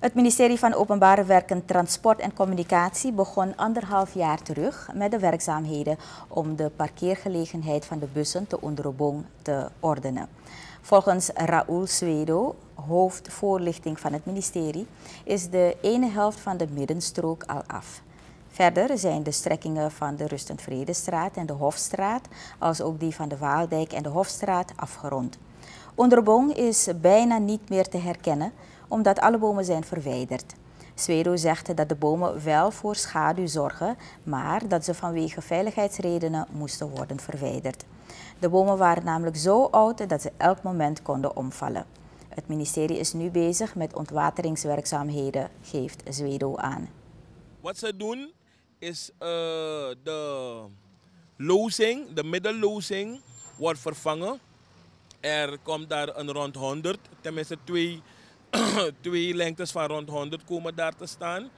Het ministerie van Openbare Werken, Transport en Communicatie begon anderhalf jaar terug met de werkzaamheden om de parkeergelegenheid van de bussen te Onderbong te ordenen. Volgens Raoul Swedo, hoofdvoorlichting van het ministerie, is de ene helft van de middenstrook al af. Verder zijn de strekkingen van de Rustend Vredestraat en de Hofstraat, als ook die van de Waaldijk en de Hofstraat, afgerond. Onderbong is bijna niet meer te herkennen, omdat alle bomen zijn verwijderd. Swero zegt dat de bomen wel voor schaduw zorgen, maar dat ze vanwege veiligheidsredenen moesten worden verwijderd. De bomen waren namelijk zo oud dat ze elk moment konden omvallen. Het ministerie is nu bezig met ontwateringswerkzaamheden, geeft Zwedo aan. Wat ze doen is eh, de lozing, de middellozing, wordt vervangen. Er komt daar een rond 100, tenminste twee twee lengtes van rond 100 komen daar te staan.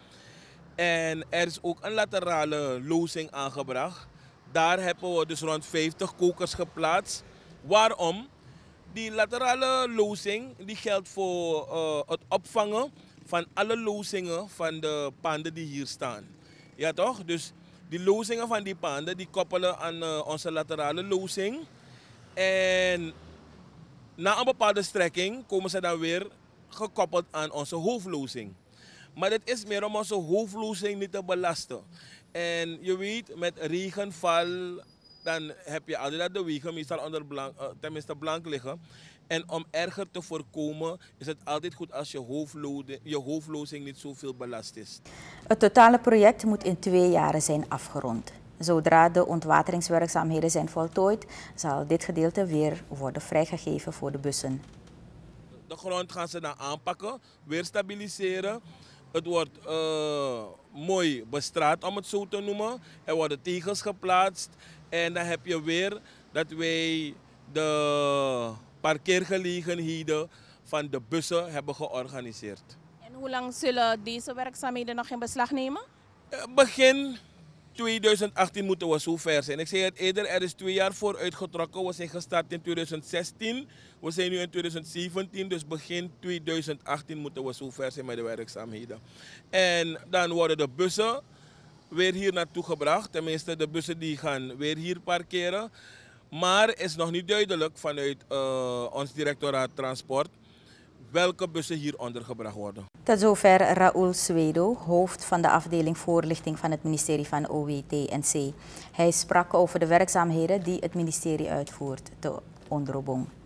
En er is ook een laterale lozing aangebracht. Daar hebben we dus rond 50 kokers geplaatst. Waarom? Die laterale lozing die geldt voor eh, het opvangen van alle lozingen van de panden die hier staan. Ja toch? Dus die lozingen van die panden die koppelen aan eh, onze laterale lozing. En na een bepaalde strekking komen ze dan weer gekoppeld aan onze hoofdlozing. Maar het is meer om onze hoofdlozing niet te belasten. En je weet, met regenval, dan heb je altijd dat de wegen meestal onder blank, eh, tenminste blank liggen. En om erger te voorkomen, is het altijd goed als je, je hoofdlozing niet zoveel belast is. Het totale project moet in twee jaren zijn afgerond. Zodra de ontwateringswerkzaamheden zijn voltooid, zal dit gedeelte weer worden vrijgegeven voor de bussen. De grond gaan ze dan aanpakken, weer stabiliseren. Het wordt eh, mooi bestraat, om het zo te noemen. Er worden tegels geplaatst. En dan heb je weer dat wij de parkeergelegenheden van de bussen hebben georganiseerd. En hoe lang zullen deze werkzaamheden nog in beslag nemen? Eh, begin 2018 moeten we zover zijn. Ik zei het eerder, er is twee jaar voor uitgetrokken. We zijn gestart in 2016. We zijn nu in 2017, dus begin 2018 moeten we zover zijn met de werkzaamheden. En dan worden de bussen weer hier naartoe gebracht. Tenminste, de bussen die gaan weer hier parkeren. Maar is nog niet duidelijk vanuit eh, ons directoraat transport welke bussen hier ondergebracht worden. Tot zover Raoul Swedo, hoofd van de afdeling voorlichting van het ministerie van OWTNC. Hij sprak over de werkzaamheden die het ministerie uitvoert te onderbong.